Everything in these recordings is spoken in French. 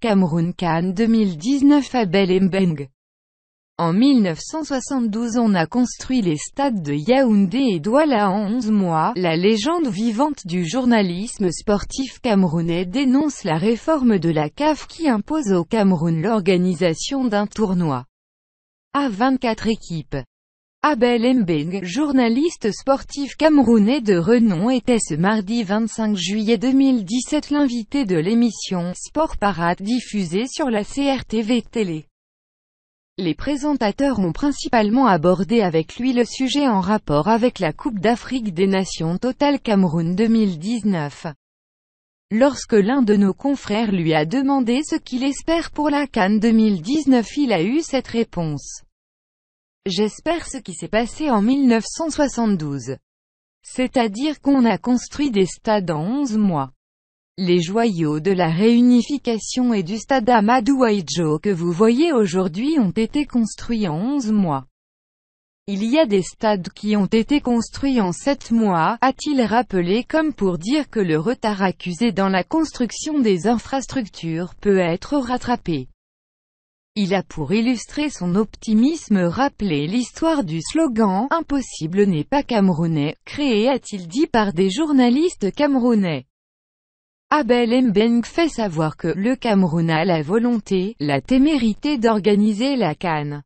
Cameroun Cannes 2019 Abel Mbeng. En 1972 on a construit les stades de Yaoundé et Douala en 11 mois. La légende vivante du journalisme sportif camerounais dénonce la réforme de la CAF qui impose au Cameroun l'organisation d'un tournoi à 24 équipes. Abel Mbeng, journaliste sportif camerounais de renom était ce mardi 25 juillet 2017 l'invité de l'émission « Sport Parade » diffusée sur la CRTV Télé. Les présentateurs ont principalement abordé avec lui le sujet en rapport avec la Coupe d'Afrique des Nations Total Cameroun 2019. Lorsque l'un de nos confrères lui a demandé ce qu'il espère pour la Cannes 2019 il a eu cette réponse. J'espère ce qui s'est passé en 1972. C'est-à-dire qu'on a construit des stades en 11 mois. Les joyaux de la réunification et du stade Amadou que vous voyez aujourd'hui ont été construits en 11 mois. Il y a des stades qui ont été construits en 7 mois, a-t-il rappelé comme pour dire que le retard accusé dans la construction des infrastructures peut être rattrapé. Il a pour illustrer son optimisme rappelé l'histoire du slogan « Impossible n'est pas camerounais », créé a-t-il dit par des journalistes camerounais. Abel Mbeng fait savoir que le Cameroun a la volonté, la témérité d'organiser la Cannes.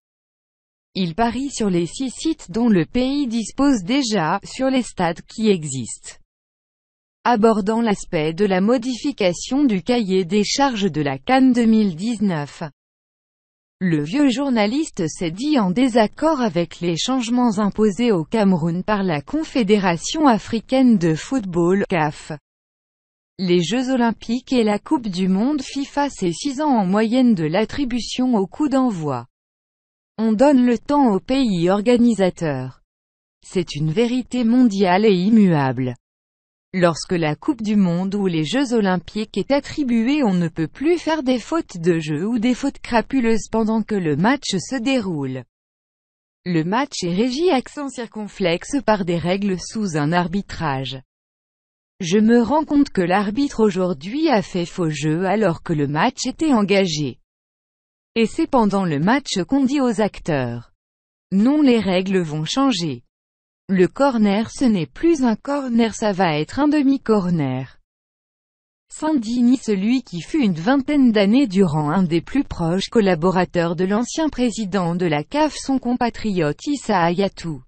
Il parie sur les six sites dont le pays dispose déjà, sur les stades qui existent. Abordant l'aspect de la modification du cahier des charges de la Cannes 2019. Le vieux journaliste s'est dit en désaccord avec les changements imposés au Cameroun par la Confédération africaine de football CAF. Les Jeux olympiques et la Coupe du monde FIFA c'est 6 ans en moyenne de l'attribution au coup d'envoi. On donne le temps aux pays organisateurs. C'est une vérité mondiale et immuable. Lorsque la Coupe du Monde ou les Jeux Olympiques est attribuée on ne peut plus faire des fautes de jeu ou des fautes crapuleuses pendant que le match se déroule. Le match est régi accent circonflexe par des règles sous un arbitrage. Je me rends compte que l'arbitre aujourd'hui a fait faux jeu alors que le match était engagé. Et c'est pendant le match qu'on dit aux acteurs. Non les règles vont changer. Le corner ce n'est plus un corner ça va être un demi-corner. Sandini celui qui fut une vingtaine d'années durant un des plus proches collaborateurs de l'ancien président de la CAF son compatriote Issa Ayatou.